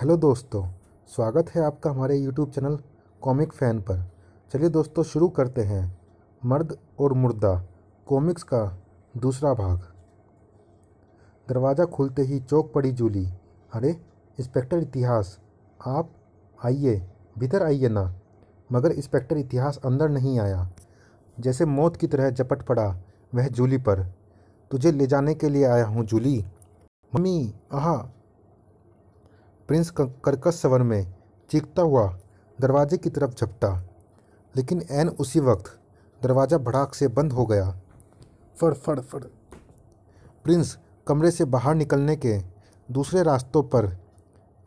Hello दोस्तों स्वागत है आपका हमारे यूट्यूब चैनल कॉमिक फ़ैन पर चलिए दोस्तों शुरू करते हैं मर्द और मुर्दा कॉमिक्स का दूसरा भाग दरवाज़ा खुलते ही चौक पड़ी जूली अरे इंस्पेक्टर इतिहास आप आइए भीतर आइए ना मगर इंस्पेक्टर इतिहास अंदर नहीं आया जैसे मौत की तरह झपट पड़ा वह जूली पर तुझे ले जाने के लिए आया हूँ जूली मम्मी आह प्रिंस कर्कश सवर में चीखता हुआ दरवाजे की तरफ झपटा लेकिन एन उसी वक्त दरवाज़ा भड़ाक से बंद हो गया फड़ फड़ फड़ प्रिंस कमरे से बाहर निकलने के दूसरे रास्तों पर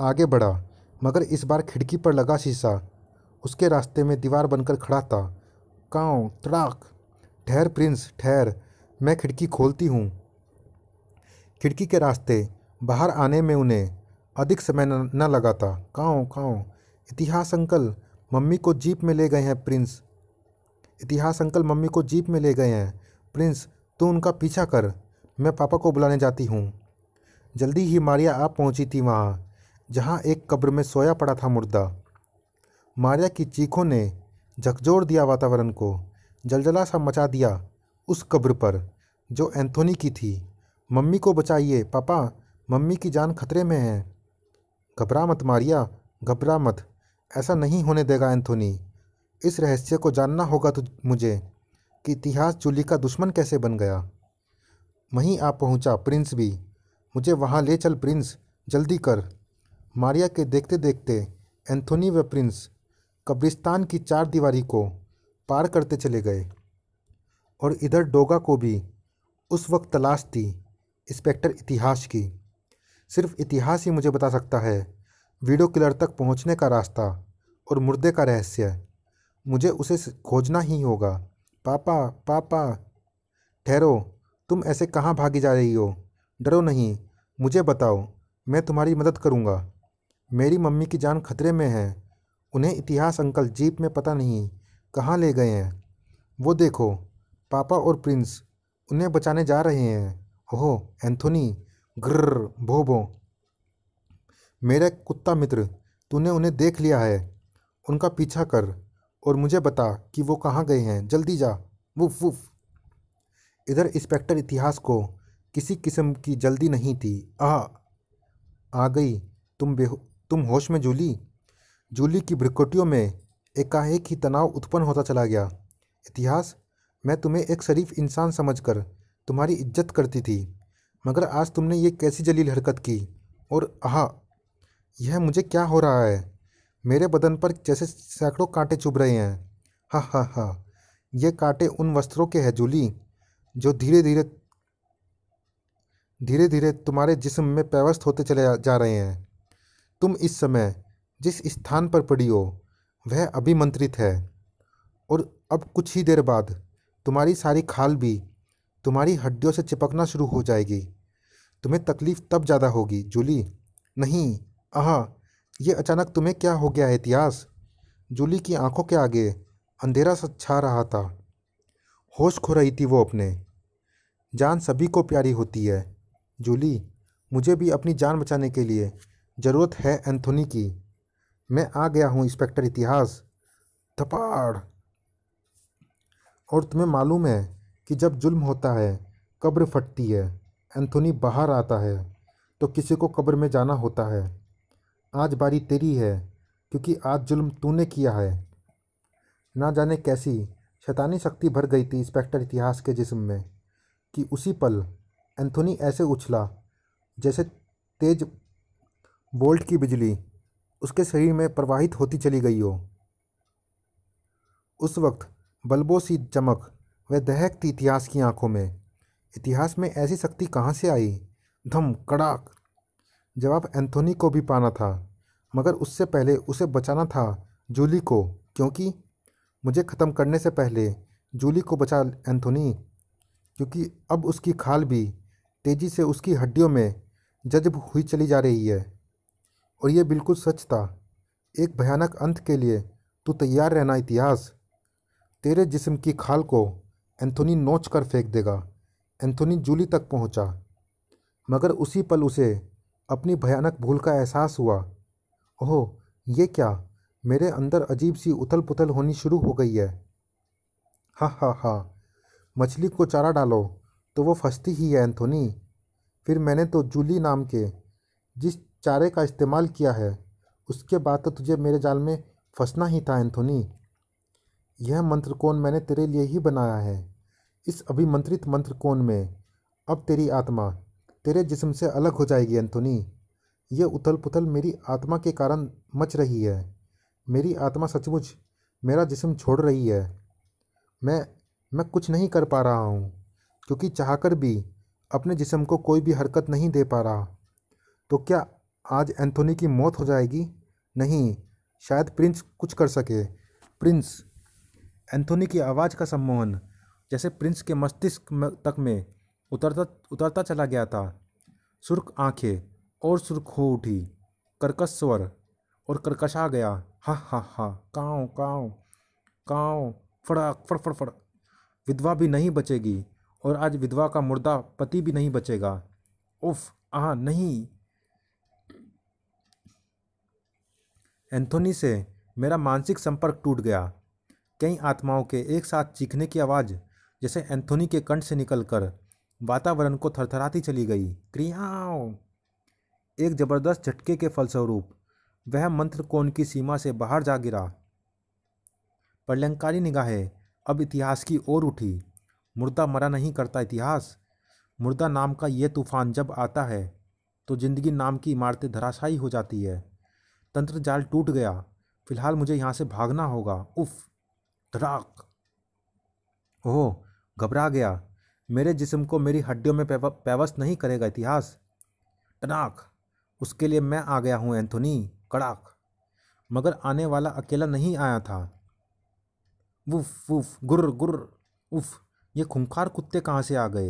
आगे बढ़ा मगर इस बार खिड़की पर लगा शीशा उसके रास्ते में दीवार बनकर खड़ा था काँव तड़ाक ठहर प्रिंस ठहर मैं खिड़की खोलती हूँ खिड़की के रास्ते बाहर आने में उन्हें अधिक समय न लगाता काओ काओ इतिहास अंकल मम्मी को जीप में ले गए हैं प्रिंस इतिहास अंकल मम्मी को जीप में ले गए हैं प्रिंस तू उनका पीछा कर मैं पापा को बुलाने जाती हूँ जल्दी ही मारिया आ पहुँची थी वहाँ जहाँ एक कब्र में सोया पड़ा था मुर्दा मारिया की चीखों ने झकझोर दिया वातावरण को जलजला सा मचा दिया उस कब्र पर जो एंथोनी की थी मम्मी को बचाइए पापा मम्मी की जान खतरे में है घबरा मत मारिया घबरा मत ऐसा नहीं होने देगा एंथोनी इस रहस्य को जानना होगा तो मुझे कि इतिहास चूली का दुश्मन कैसे बन गया वहीं आप पहुंचा प्रिंस भी मुझे वहां ले चल प्रिंस जल्दी कर मारिया के देखते देखते एंथोनी व प्रिंस कब्रिस्तान की चार दीवारी को पार करते चले गए और इधर डोगा को भी उस वक्त तलाश थी इंस्पेक्टर इतिहास की सिर्फ इतिहास ही मुझे बता सकता है वीडियो किलर तक पहुंचने का रास्ता और मुर्दे का रहस्य मुझे उसे खोजना ही होगा पापा पापा ठहरो तुम ऐसे कहाँ भागी जा रही हो डरो नहीं मुझे बताओ मैं तुम्हारी मदद करूँगा मेरी मम्मी की जान खतरे में है उन्हें इतिहास अंकल जीप में पता नहीं कहाँ ले गए हैं वो देखो पापा और प्रिंस उन्हें बचाने जा रहे हैं ओहो एंथोनी ग्र भो भो मेरा कुत्ता मित्र तूने उन्हें देख लिया है उनका पीछा कर और मुझे बता कि वो कहाँ गए हैं जल्दी जा वुफ वुफ इधर इंस्पेक्टर इतिहास को किसी किस्म की जल्दी नहीं थी आह आ गई तुम बेहो तुम होश में जूली जूली की भ्रिकोटियों में एकाएक ही तनाव उत्पन्न होता चला गया इतिहास मैं तुम्हें एक शरीफ इंसान समझकर तुम्हारी इज्जत करती थी मगर आज तुमने ये कैसी जलील हरकत की और आह यह मुझे क्या हो रहा है मेरे बदन पर जैसे सैकड़ों कांटे चुभ रहे हैं हा हा हा ये कांटे उन वस्त्रों के हैं जूली जो धीरे धीरे धीरे धीरे तुम्हारे जिस्म में पैवस्त होते चले जा रहे हैं तुम इस समय जिस स्थान पर पड़ी हो वह अभिमंत्रित है और अब कुछ ही देर बाद तुम्हारी सारी खाल भी तुम्हारी हड्डियों से चिपकना शुरू हो जाएगी तुम्हें तकलीफ़ तब ज़्यादा होगी जूली नहीं आह ये अचानक तुम्हें क्या हो गया इतिहास जूली की आंखों के आगे अंधेरा सा छा रहा था होश खो रही थी वो अपने जान सभी को प्यारी होती है जूली मुझे भी अपनी जान बचाने के लिए ज़रूरत है एंथोनी की मैं आ गया हूँ इंस्पेक्टर इतिहास थपाड़ और तुम्हें मालूम है कि जब जुल्म होता है कब्र फटती है एंथोनी बाहर आता है तो किसी को कब्र में जाना होता है आज बारी तेरी है क्योंकि आज जुल्म तूने किया है ना जाने कैसी शैतानी शक्ति भर गई थी इंस्पेक्टर इतिहास के जिस्म में कि उसी पल एंथोनी ऐसे उछला जैसे तेज बोल्ट की बिजली उसके शरीर में प्रवाहित होती चली गई हो उस वक्त बल्बों सी चमक वह दहकती इतिहास की आंखों में इतिहास में ऐसी शक्ति कहाँ से आई धम कड़ाक जवाब एंथोनी को भी पाना था मगर उससे पहले उसे बचाना था जूली को क्योंकि मुझे ख़त्म करने से पहले जूली को बचा एंथोनी क्योंकि अब उसकी खाल भी तेज़ी से उसकी हड्डियों में जज्ब हुई चली जा रही है और ये बिल्कुल सच था एक भयानक अंत के लिए तू तैयार रहना इतिहास तेरे जिस्म की खाल को एंथोनी नोच कर फेंक देगा एंथोनी जूली तक पहुंचा, मगर उसी पल उसे अपनी भयानक भूल का एहसास हुआ ओह ये क्या मेरे अंदर अजीब सी उथल पुथल होनी शुरू हो गई है हा हा हा मछली को चारा डालो तो वो फंसती ही है एंथोनी फिर मैंने तो जूली नाम के जिस चारे का इस्तेमाल किया है उसके बाद तो तुझे मेरे जाल में फंसना ही था एंथोनी यह मंत्र कौन मैंने तेरे लिए ही बनाया है इस अभिमंत्रित मंत्र कोण में अब तेरी आत्मा तेरे जिस्म से अलग हो जाएगी अंतुनी यह उथल पुथल मेरी आत्मा के कारण मच रही है मेरी आत्मा सचमुच मेरा जिस्म छोड़ रही है मैं मैं कुछ नहीं कर पा रहा हूँ क्योंकि चाहकर भी अपने जिस्म को कोई भी हरकत नहीं दे पा रहा तो क्या आज एंथोनी की मौत हो जाएगी नहीं शायद प्रिंस कुछ कर सके प्रिंस एंथोनी की आवाज़ का सम्मोहन जैसे प्रिंस के मस्तिष्क तक में उतरता उतरता चला गया था सुर्ख आंखें और सुर्ख हो उठी कर्कश स्वर और कर्कशा गया हा हा हा काँव काँव काँव फड़ाक फड़ फड़ फड़ विधवा भी नहीं बचेगी और आज विधवा का मुर्दा पति भी नहीं बचेगा उफ आह नहीं एंथोनी से मेरा मानसिक संपर्क टूट गया कई आत्माओं के एक साथ चीखने की आवाज़ जैसे एंथोनी के कंठ से निकलकर वातावरण को थरथराती चली गई क्रियाओं एक जबरदस्त झटके के फलस्वरूप वह मंत्र कोण की सीमा से बाहर जा गिरा प्रलंकारी निगाहें अब इतिहास की ओर उठी मुर्दा मरा नहीं करता इतिहास मुर्दा नाम का यह तूफान जब आता है तो जिंदगी नाम की इमारतें धराशायी हो जाती है तंत्र जाल टूट गया फिलहाल मुझे यहाँ से भागना होगा उफ धड़ाक ओह घबरा गया मेरे जिस्म को मेरी हड्डियों में पैवस्त नहीं करेगा इतिहास टनाक उसके लिए मैं आ गया हूँ एंथोनी कड़ाक मगर आने वाला अकेला नहीं आया था वुफ वुफ गुर गुर्र उफ ये खुमखार कुत्ते कहाँ से आ गए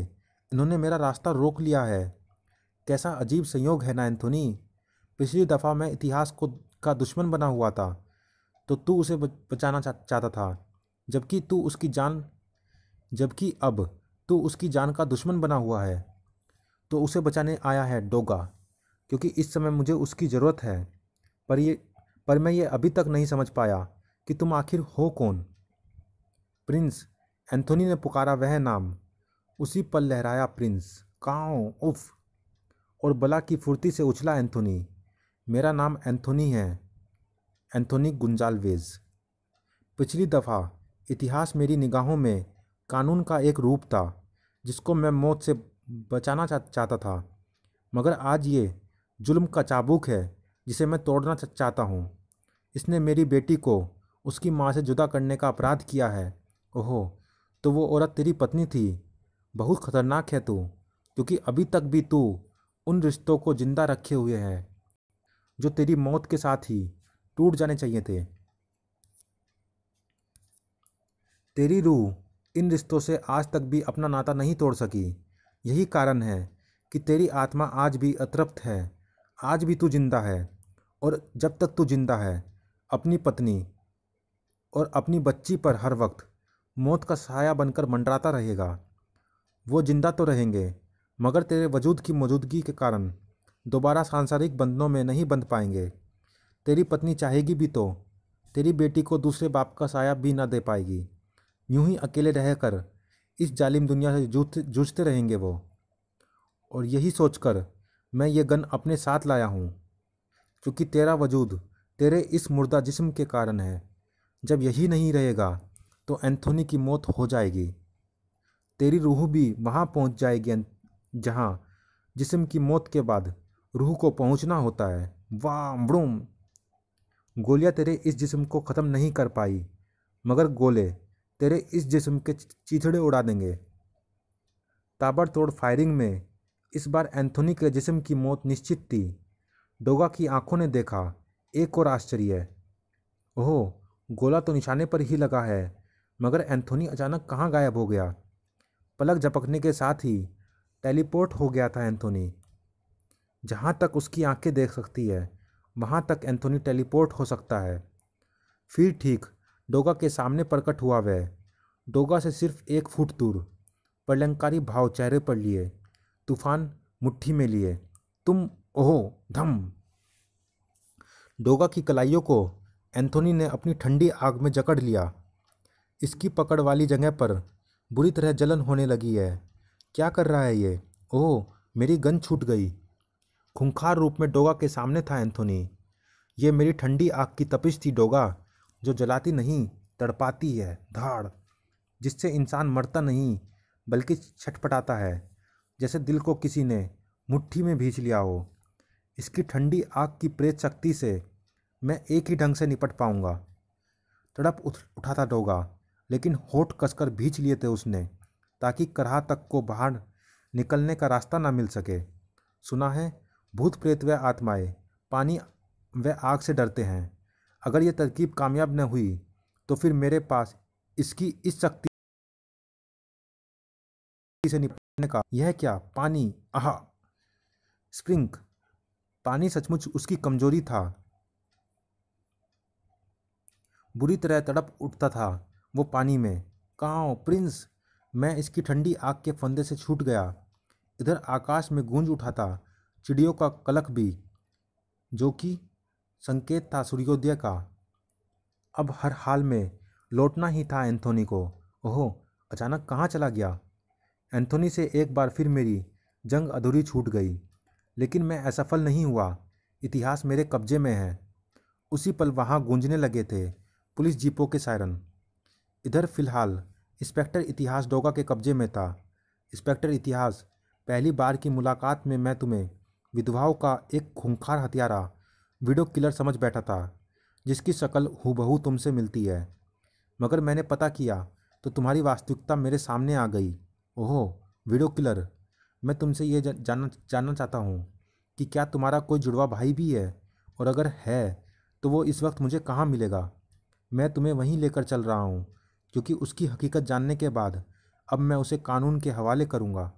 इन्होंने मेरा रास्ता रोक लिया है कैसा अजीब संयोग है ना एंथोनी पिछली दफ़ा मैं इतिहास को का दुश्मन बना हुआ था तो तू उसे बचाना चाहता था जबकि तू उसकी जान जबकि अब तो उसकी जान का दुश्मन बना हुआ है तो उसे बचाने आया है डोगा क्योंकि इस समय मुझे उसकी ज़रूरत है पर ये पर मैं ये अभी तक नहीं समझ पाया कि तुम आखिर हो कौन प्रिंस एंथोनी ने पुकारा वह नाम उसी पल लहराया प्रिंस काओ उफ और बला की फुर्ती से उछला एंथोनी मेरा नाम एंथोनी है एंथोनी गुंजालवेज पिछली दफ़ा इतिहास मेरी निगाहों में कानून का एक रूप था जिसको मैं मौत से बचाना चाहता था मगर आज ये जुल्म का चाबुक है जिसे मैं तोड़ना चाहता हूँ इसने मेरी बेटी को उसकी माँ से जुदा करने का अपराध किया है ओहो तो वो औरत तेरी पत्नी थी बहुत ख़तरनाक है तू क्योंकि अभी तक भी तू उन रिश्तों को ज़िंदा रखे हुए है जो तेरी मौत के साथ ही टूट जाने चाहिए थे तेरी रूह इन रिश्तों से आज तक भी अपना नाता नहीं तोड़ सकी यही कारण है कि तेरी आत्मा आज भी अतृप्त है आज भी तू जिंदा है और जब तक तू जिंदा है अपनी पत्नी और अपनी बच्ची पर हर वक्त मौत का साया बनकर मंडराता रहेगा वो जिंदा तो रहेंगे मगर तेरे वजूद की मौजूदगी के कारण दोबारा सांसारिक बंधनों में नहीं बंध पाएंगे तेरी पत्नी चाहेगी भी तो तेरी बेटी को दूसरे बाप का साया भी ना दे पाएगी यूं ही अकेले रहकर इस जालिम दुनिया से जूझ जूझते रहेंगे वो और यही सोचकर मैं ये गन अपने साथ लाया हूँ क्योंकि तेरा वजूद तेरे इस मुर्दा जिस्म के कारण है जब यही नहीं रहेगा तो एंथोनी की मौत हो जाएगी तेरी रूह भी वहाँ पहुँच जाएगी जहाँ जिस्म की मौत के बाद रूह को पहुँचना होता है वाह मड़ूम गोलियाँ तेरे इस जिस्म को ख़त्म नहीं कर पाई मगर गोले तेरे इस जिस्म के चीथड़े उड़ा देंगे ताबड़तोड़ फायरिंग में इस बार एंथोनी के जिस्म की मौत निश्चित थी डोगा की आंखों ने देखा एक और आश्चर्य ओहो गोला तो निशाने पर ही लगा है मगर एंथोनी अचानक कहाँ गायब हो गया पलक झपकने के साथ ही टेलीपोर्ट हो गया था एंथोनी जहाँ तक उसकी आंखें देख सकती है वहाँ तक एंथोनी टेलीपोर्ट हो सकता है फिर ठीक डोगा के सामने प्रकट हुआ वह डोगा से सिर्फ एक फुट दूर पलंकारी भाव चेहरे पर लिए तूफान मुट्ठी में लिए तुम ओहो धम डोगा की कलाइयों को एंथोनी ने अपनी ठंडी आग में जकड़ लिया इसकी पकड़ वाली जगह पर बुरी तरह जलन होने लगी है क्या कर रहा है ये ओह मेरी गन छूट गई खूंखार रूप में डोगा के सामने था एंथोनी ये मेरी ठंडी आग की तपिश थी डोगा जो जलाती नहीं तड़पाती है धाड़ जिससे इंसान मरता नहीं बल्कि छटपटाता है जैसे दिल को किसी ने मुट्ठी में भींच लिया हो इसकी ठंडी आग की प्रेत शक्ति से मैं एक ही ढंग से निपट पाऊंगा तड़प उठ उठाता डोगा लेकिन होठ कसकर भींच लिए थे उसने ताकि करहा तक को बाहर निकलने का रास्ता ना मिल सके सुना है भूत प्रेत व आत्माएं पानी व आग से डरते हैं अगर यह तरकीब कामयाब न हुई तो फिर मेरे पास इसकी इस शक्ति से निपटने का यह क्या पानी आहा स्प्रिंक पानी सचमुच उसकी कमजोरी था बुरी तरह तड़प उठता था वो पानी में कहा प्रिंस मैं इसकी ठंडी आग के फंदे से छूट गया इधर आकाश में गूंज उठा था चिड़ियों का कलक भी जो कि संकेत था सूर्योदय का अब हर हाल में लौटना ही था एंथोनी को ओहो अचानक कहाँ चला गया एंथोनी से एक बार फिर मेरी जंग अधूरी छूट गई लेकिन मैं असफल नहीं हुआ इतिहास मेरे कब्जे में है उसी पल वहाँ गूंजने लगे थे पुलिस जीपों के सायरन इधर फिलहाल इंस्पेक्टर इतिहास डोगा के कब्जे में था इंस्पेक्टर इतिहास पहली बार की मुलाकात में मैं तुम्हें विधवाओं का एक खूंखार हथियारा वीडियो किलर समझ बैठा था जिसकी शक्ल हूबहू तुमसे मिलती है मगर मैंने पता किया तो तुम्हारी वास्तविकता मेरे सामने आ गई ओहो वीडियो किलर मैं तुमसे ये जानना जानना चाहता हूँ कि क्या तुम्हारा कोई जुड़वा भाई भी है और अगर है तो वो इस वक्त मुझे कहाँ मिलेगा मैं तुम्हें वहीं लेकर चल रहा हूँ क्योंकि उसकी हकीकत जानने के बाद अब मैं उसे कानून के हवाले करूँगा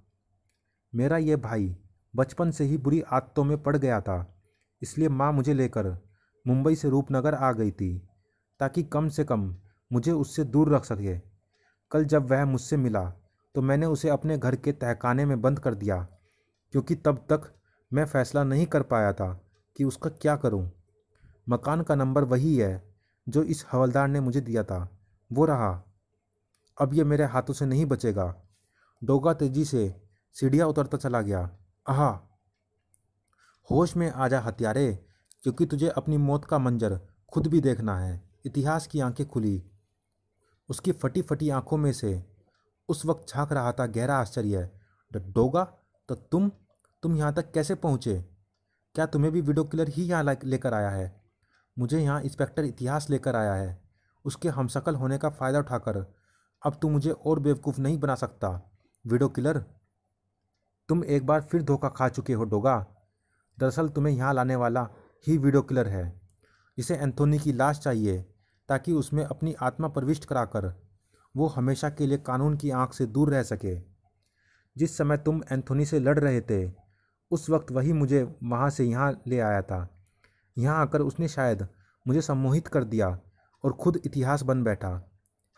मेरा ये भाई बचपन से ही बुरी आदतों में पड़ गया था इसलिए माँ मुझे लेकर मुंबई से रूपनगर आ गई थी ताकि कम से कम मुझे उससे दूर रख सके कल जब वह मुझसे मिला तो मैंने उसे अपने घर के तहखाने में बंद कर दिया क्योंकि तब तक मैं फ़ैसला नहीं कर पाया था कि उसका क्या करूं। मकान का नंबर वही है जो इस हवलदार ने मुझे दिया था वो रहा अब यह मेरे हाथों से नहीं बचेगा डोगा तेजी से सीढ़ियाँ उतरता चला गया आहा होश में आ जा हत्यारे क्योंकि तुझे अपनी मौत का मंजर खुद भी देखना है इतिहास की आंखें खुली उसकी फटी फटी आंखों में से उस वक्त झाँक रहा था गहरा आश्चर्य डोगा तो तुम तुम यहाँ तक कैसे पहुँचे क्या तुम्हें भी वीडियो किलर ही यहाँ लेकर आया है मुझे यहाँ इंस्पेक्टर इतिहास लेकर आया है उसके हमसकल होने का फ़ायदा उठाकर अब तू मुझे और बेवकूफ़ नहीं बना सकता वीडियो किलर तुम एक बार फिर धोखा खा चुके हो डोगा दरअसल तुम्हें यहाँ लाने वाला ही वीडियो किलर है इसे एंथोनी की लाश चाहिए ताकि उसमें अपनी आत्मा प्रविष्ट कराकर वो हमेशा के लिए कानून की आंख से दूर रह सके जिस समय तुम एंथोनी से लड़ रहे थे उस वक्त वही मुझे वहाँ से यहाँ ले आया था यहाँ आकर उसने शायद मुझे सम्मोहित कर दिया और खुद इतिहास बन बैठा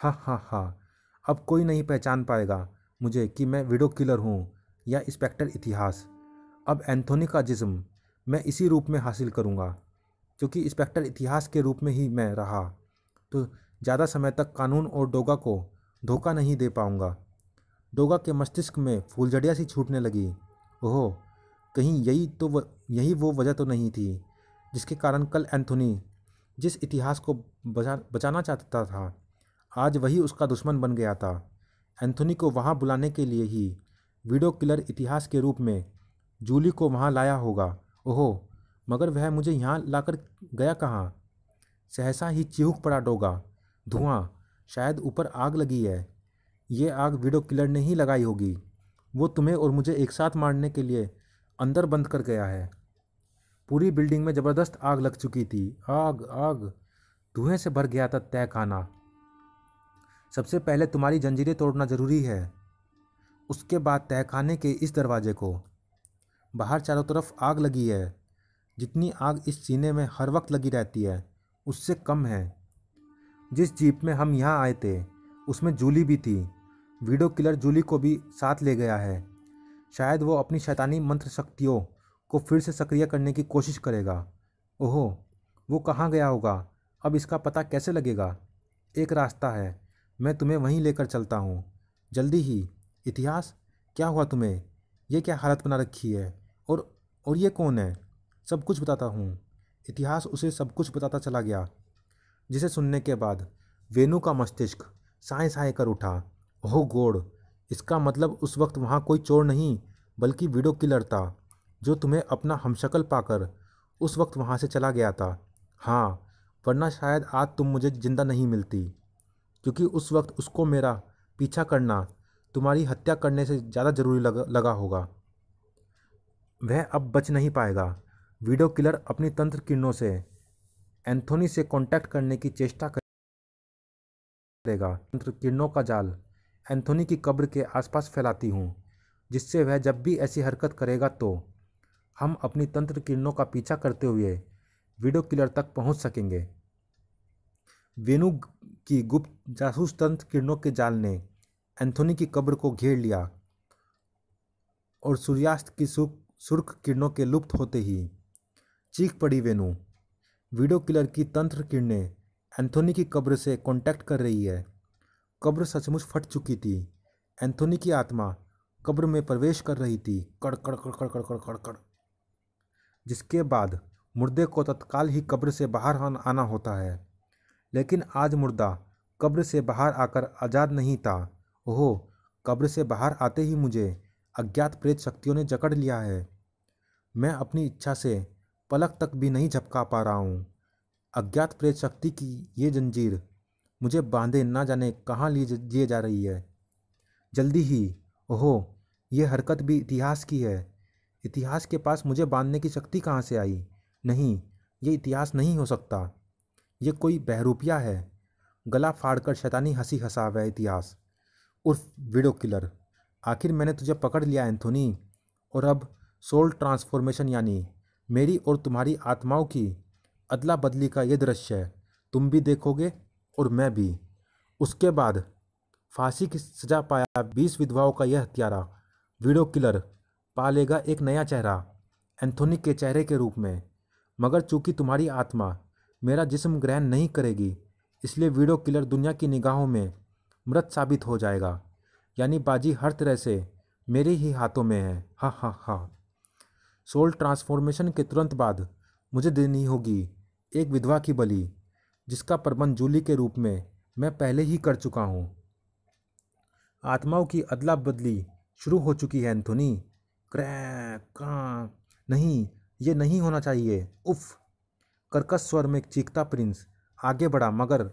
हा हा हा अब कोई नहीं पहचान पाएगा मुझे कि मैं विडो किलर हूँ या इंस्पेक्टर इतिहास अब एंथोनी का जिस्म मैं इसी रूप में हासिल करूँगा क्योंकि इंस्पेक्टर इतिहास के रूप में ही मैं रहा तो ज़्यादा समय तक कानून और डोगा को धोखा नहीं दे पाऊँगा डोगा के मस्तिष्क में फूलझड़िया सी छूटने लगी ओहो कहीं यही तो व, यही वो वजह तो नहीं थी जिसके कारण कल एंथोनी जिस इतिहास को बचा बचाना चाहता था आज वही उसका दुश्मन बन गया था एंथोनी को वहाँ बुलाने के लिए ही वीडियो किलर इतिहास के रूप में जूली को वहाँ लाया होगा ओहो मगर वह मुझे यहाँ लाकर गया कहाँ सहसा ही चीख पड़ा डोगा धुआं शायद ऊपर आग लगी है ये आग वीडो किलर ने ही लगाई होगी वो तुम्हें और मुझे एक साथ मारने के लिए अंदर बंद कर गया है पूरी बिल्डिंग में ज़बरदस्त आग लग चुकी थी आग आग धुएं से भर गया था तय खाना सबसे पहले तुम्हारी जंजीरें तोड़ना ज़रूरी है उसके बाद तहखाने के इस दरवाजे को बाहर चारों तरफ आग लगी है जितनी आग इस सीने में हर वक्त लगी रहती है उससे कम है जिस जीप में हम यहाँ आए थे उसमें जूली भी थी वीडियो किलर जूली को भी साथ ले गया है शायद वो अपनी शैतानी मंत्र शक्तियों को फिर से सक्रिय करने की कोशिश करेगा ओहो वो कहाँ गया होगा अब इसका पता कैसे लगेगा एक रास्ता है मैं तुम्हें वहीं लेकर चलता हूँ जल्दी ही इतिहास क्या हुआ तुम्हें यह क्या हालत बना रखी है और और ये कौन है सब कुछ बताता हूँ इतिहास उसे सब कुछ बताता चला गया जिसे सुनने के बाद वेणु का मस्तिष्क साए साए कर उठा ओह गोड़ इसका मतलब उस वक्त वहाँ कोई चोर नहीं बल्कि वीडो किलर था जो तुम्हें अपना हमशक्ल पाकर उस वक्त वहाँ से चला गया था हाँ वरना शायद आज तुम मुझे ज़िंदा नहीं मिलती क्योंकि उस वक्त उसको मेरा पीछा करना तुम्हारी हत्या करने से ज़्यादा ज़रूरी लगा लगा होगा वह अब बच नहीं पाएगा वीडियो किलर अपनी तंत्र किरणों से एंथोनी से कांटेक्ट करने की चेष्टा करेगा तंत्र किरणों का जाल एंथोनी की कब्र के आसपास फैलाती हूँ जिससे वह जब भी ऐसी हरकत करेगा तो हम अपनी तंत्र किरणों का पीछा करते हुए वीडियो किलर तक पहुँच सकेंगे वेणु की गुप्त जासूस तंत्र किरणों के जाल ने एंथोनी की कब्र को घेर लिया और सूर्यास्त की सुख सुर्ख किरणों के लुप्त होते ही चीख पड़ी वेनु वीडियो किलर की तंत्र किरणें एंथोनी की कब्र से कांटेक्ट कर रही है कब्र सचमुच फट चुकी थी एंथोनी की आत्मा कब्र में प्रवेश कर रही थी कड़ कड़ कड़ कड़ कड़ कड़ कड़ कड़ जिसके बाद मुर्दे को तत्काल ही कब्र से बाहर आना होता है लेकिन आज मुर्दा कब्र से बाहर आकर आज़ाद नहीं था ओहो कब्र से बाहर आते ही मुझे अज्ञात प्रेत शक्तियों ने जकड़ लिया है मैं अपनी इच्छा से पलक तक भी नहीं झपका पा रहा हूँ अज्ञात प्रेत शक्ति की ये जंजीर मुझे बांधे ना जाने कहाँ लिए जा रही है जल्दी ही ओहो ये हरकत भी इतिहास की है इतिहास के पास मुझे बांधने की शक्ति कहाँ से आई नहीं ये इतिहास नहीं हो सकता ये कोई बहरूपिया है गला फाड़कर शैतानी हंसी हंसा वह इतिहास उर्फ विडो किलर आखिर मैंने तुझे पकड़ लिया एंथोनी और अब सोल ट्रांसफॉर्मेशन यानी मेरी और तुम्हारी आत्माओं की अदला बदली का ये दृश्य है तुम भी देखोगे और मैं भी उसके बाद फांसी की सजा पाया बीस विधवाओं का यह हत्यारा वीडियो किलर पालेगा एक नया चेहरा एंथोनी के चेहरे के रूप में मगर चूंकि तुम्हारी आत्मा मेरा जिस्म ग्रहण नहीं करेगी इसलिए वीडियो किलर दुनिया की निगाहों में मृत साबित हो जाएगा यानी बाजी हर तरह से मेरे ही हाथों में है हा हा हा सोल ट्रांसफॉर्मेशन के तुरंत बाद मुझे देनी होगी एक विधवा की बलि जिसका प्रबंध जूली के रूप में मैं पहले ही कर चुका हूँ आत्माओं की अदला बदली शुरू हो चुकी है एंथोनी क्रैं का नहीं ये नहीं होना चाहिए उफ कर्कश स्वर में चीखता प्रिंस आगे बढ़ा मगर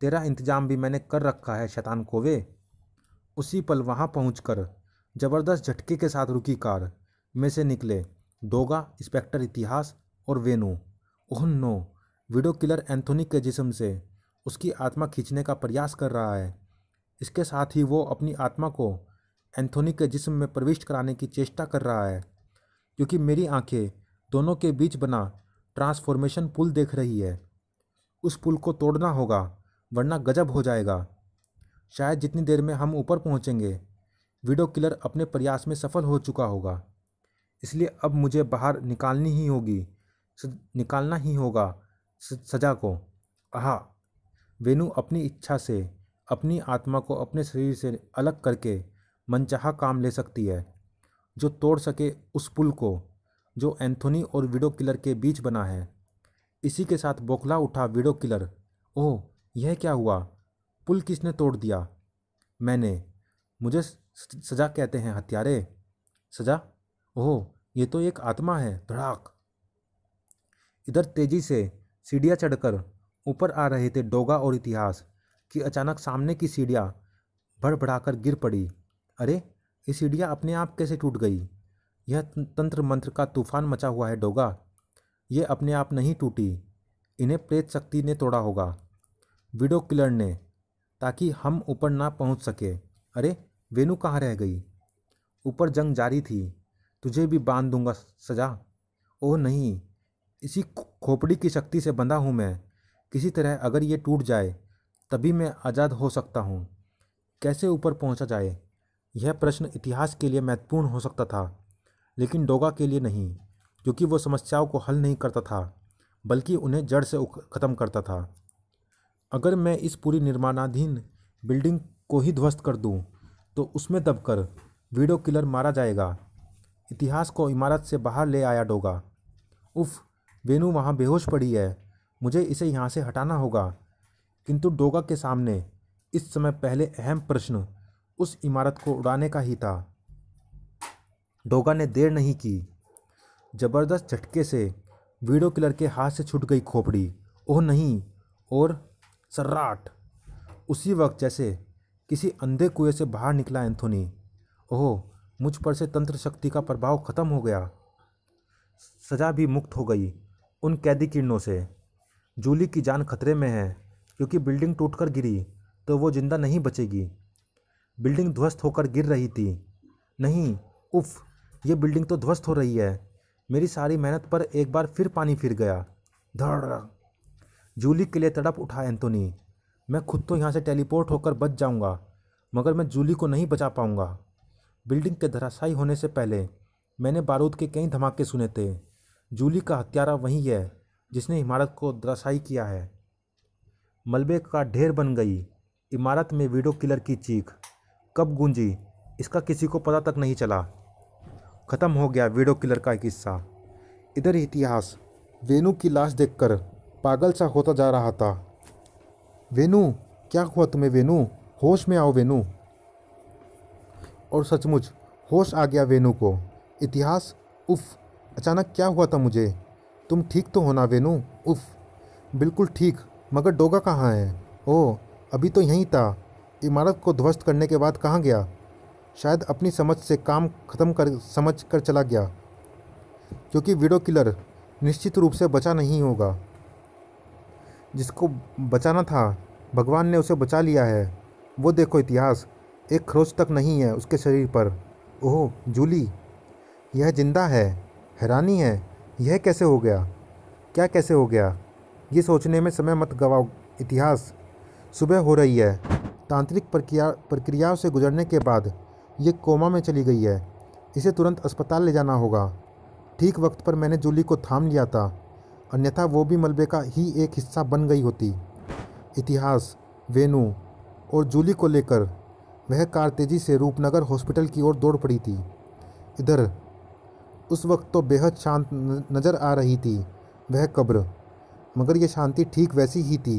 तेरा इंतजाम भी मैंने कर रखा है शैतान कोवे उसी पल वहाँ पहुंचकर जबरदस्त झटके के साथ रुकी कार में से निकले दोगा इंस्पेक्टर इतिहास और Venu oh no video killer Anthony के जिसम से उसकी आत्मा खींचने का प्रयास कर रहा है इसके साथ ही वो अपनी आत्मा को एंथोनी के जिसम में प्रविष्ट कराने की चेष्टा कर रहा है क्योंकि मेरी आंखें दोनों के बीच बना ट्रांसफॉर्मेशन पुल देख रही है उस पुल को तोड़ना होगा वरना गजब हो जाएगा शायद जितनी देर में हम ऊपर पहुंचेंगे वीडो किलर अपने प्रयास में सफल हो चुका होगा इसलिए अब मुझे बाहर निकालनी ही होगी निकालना ही होगा सजा को आह वेनु अपनी इच्छा से अपनी आत्मा को अपने शरीर से अलग करके मनचाहा काम ले सकती है जो तोड़ सके उस पुल को जो एंथोनी और वीडो किलर के बीच बना है इसी के साथ बौखला उठा वीडो किलर ओह यह क्या हुआ पुल किसने तोड़ दिया मैंने मुझे सजा कहते हैं हत्यारे सजा ओह ये तो एक आत्मा है धड़ाक इधर तेजी से सीढ़ियाँ चढ़कर ऊपर आ रहे थे डोगा और इतिहास कि अचानक सामने की सीढ़ियाँ भड़बड़ाकर गिर पड़ी अरे ये सीढ़ियाँ अपने आप कैसे टूट गई यह तंत्र मंत्र का तूफान मचा हुआ है डोगा ये अपने आप नहीं टूटी इन्हें प्रेत शक्ति ने तोड़ा होगा विडो किलर ने ताकि हम ऊपर ना पहुंच सके अरे वेनु कहाँ रह गई ऊपर जंग जारी थी तुझे भी बांध दूंगा सजा ओह नहीं इसी खोपड़ी की शक्ति से बंधा हूँ मैं किसी तरह अगर ये टूट जाए तभी मैं आज़ाद हो सकता हूँ कैसे ऊपर पहुँचा जाए यह प्रश्न इतिहास के लिए महत्वपूर्ण हो सकता था लेकिन डोगा के लिए नहीं क्योंकि वो समस्याओं को हल नहीं करता था बल्कि उन्हें जड़ से ख़त्म करता था अगर मैं इस पूरी निर्माणाधीन बिल्डिंग को ही ध्वस्त कर दूँ तो उसमें दबकर वीडियो किलर मारा जाएगा इतिहास को इमारत से बाहर ले आया डोगा उफ़ वेनु वहाँ बेहोश पड़ी है मुझे इसे यहाँ से हटाना होगा किंतु डोगा के सामने इस समय पहले अहम प्रश्न उस इमारत को उड़ाने का ही था डोगा ने देर नहीं की ज़बरदस्त झटके से वीडियो किलर के हाथ से छूट गई खोपड़ी ओह नहीं और सर्राट उसी वक्त जैसे किसी अंधे कुएं से बाहर निकला एंथोनी ओह मुझ पर से तंत्र शक्ति का प्रभाव खत्म हो गया सजा भी मुक्त हो गई उन कैदी किरणों से जूली की जान खतरे में है क्योंकि बिल्डिंग टूटकर गिरी तो वो जिंदा नहीं बचेगी बिल्डिंग ध्वस्त होकर गिर रही थी नहीं उफ ये बिल्डिंग तो ध्वस्त हो रही है मेरी सारी मेहनत पर एक बार फिर पानी फिर गया धड़ जूली के लिए तड़प उठा एंथोनी मैं खुद तो यहाँ से टेलीपोर्ट होकर बच जाऊँगा मगर मैं जूली को नहीं बचा पाऊँगा बिल्डिंग के धराशाई होने से पहले मैंने बारूद के कई धमाके सुने थे जूली का हत्यारा वही है जिसने इमारत को धराशाई किया है मलबे का ढेर बन गई इमारत में वीडो किलर की चीख कब गूंजी इसका किसी को पता तक नहीं चला ख़त्म हो गया वीडो किलर का किस्सा इधर इतिहास वेनू की लाश देखकर पागल सा होता जा रहा था वेनु क्या हुआ तुम्हें वेनु होश में आओ वेनु और सचमुच होश आ गया वेनु को इतिहास उफ़ अचानक क्या हुआ था मुझे तुम ठीक तो हो ना वेनु उफ़ बिल्कुल ठीक मगर डोगा कहाँ है ओह अभी तो यहीं था इमारत को ध्वस्त करने के बाद कहाँ गया शायद अपनी समझ से काम ख़त्म कर समझ कर चला गया क्योंकि वीडियो किलर निश्चित रूप से बचा नहीं होगा जिसको बचाना था भगवान ने उसे बचा लिया है वो देखो इतिहास एक खरोच तक नहीं है उसके शरीर पर ओह जूली यह जिंदा है हैरानी है यह कैसे हो गया क्या कैसे हो गया ये सोचने में समय मत गवाओ इतिहास सुबह हो रही है तांत्रिक प्रक्रिया प्रक्रियाओं से गुजरने के बाद ये कोमा में चली गई है इसे तुरंत अस्पताल ले जाना होगा ठीक वक्त पर मैंने जूली को थाम लिया था अन्यथा वो भी मलबे का ही एक हिस्सा बन गई होती इतिहास वेनु और जूली को लेकर वह कार तेजी से रूपनगर हॉस्पिटल की ओर दौड़ पड़ी थी इधर उस वक्त तो बेहद शांत नज़र आ रही थी वह कब्र मगर यह शांति ठीक वैसी ही थी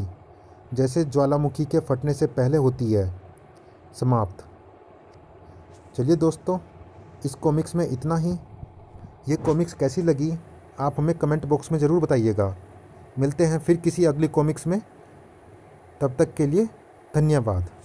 जैसे ज्वालामुखी के फटने से पहले होती है समाप्त चलिए दोस्तों इस कॉमिक्स में इतना ही ये कॉमिक्स कैसी लगी आप हमें कमेंट बॉक्स में ज़रूर बताइएगा मिलते हैं फिर किसी अगली कॉमिक्स में तब तक के लिए धन्यवाद